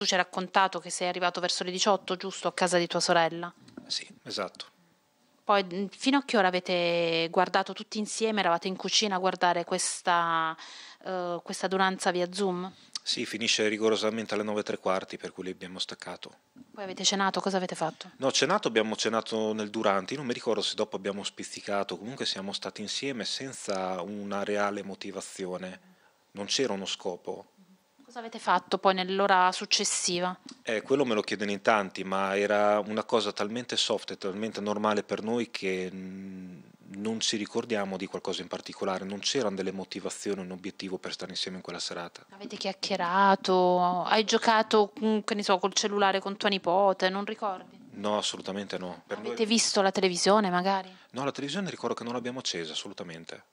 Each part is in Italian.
Tu ci hai raccontato che sei arrivato verso le 18, giusto, a casa di tua sorella? Sì, esatto. Poi, fino a che ora avete guardato tutti insieme? Eravate in cucina a guardare questa, uh, questa duranza via Zoom? Sì, finisce rigorosamente alle 9 e tre quarti, per cui li abbiamo staccato. Poi avete cenato, cosa avete fatto? No, cenato abbiamo cenato nel durante, non mi ricordo se dopo abbiamo spizzicato, comunque siamo stati insieme senza una reale motivazione, non c'era uno scopo Cosa avete fatto poi nell'ora successiva? Eh, quello me lo chiedono in tanti, ma era una cosa talmente soft e talmente normale per noi che mm, non ci ricordiamo di qualcosa in particolare, non c'erano delle motivazioni, un obiettivo per stare insieme in quella serata. Avete chiacchierato, hai giocato, mm, che ne so, col cellulare con tua nipote, non ricordi? No, assolutamente no. Per Avete noi... visto la televisione magari? No, la televisione ricordo che non l'abbiamo accesa, assolutamente.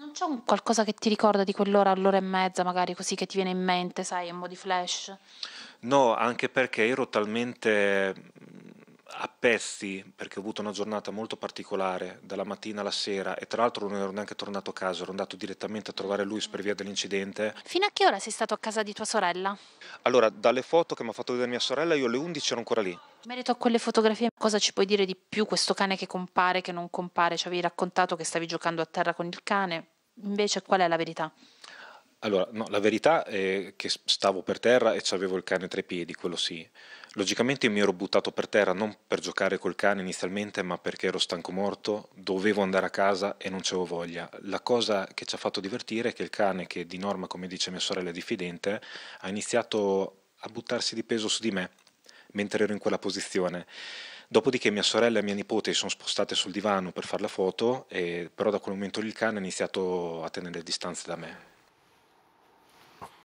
Non c'è un qualcosa che ti ricorda di quell'ora all'ora e mezza, magari così che ti viene in mente, sai, un po' di flash? No, anche perché ero talmente a pezzi perché ho avuto una giornata molto particolare dalla mattina alla sera e tra l'altro non ero neanche tornato a casa, ero andato direttamente a trovare Luis per via dell'incidente. Fino a che ora sei stato a casa di tua sorella? Allora, dalle foto che mi ha fatto vedere mia sorella io alle 11 ero ancora lì. merito a quelle fotografie, cosa ci puoi dire di più? Questo cane che compare, che non compare, ci avevi raccontato che stavi giocando a terra con il cane, invece qual è la verità? Allora, no, la verità è che stavo per terra e avevo il cane tra i piedi, quello sì. Logicamente mi ero buttato per terra non per giocare col cane inizialmente, ma perché ero stanco morto, dovevo andare a casa e non c'avevo voglia. La cosa che ci ha fatto divertire è che il cane, che di norma, come dice mia sorella, è diffidente, ha iniziato a buttarsi di peso su di me mentre ero in quella posizione. Dopodiché mia sorella e mia nipote si sono spostate sul divano per fare la foto, e, però da quel momento lì il cane ha iniziato a tenere distanze da me.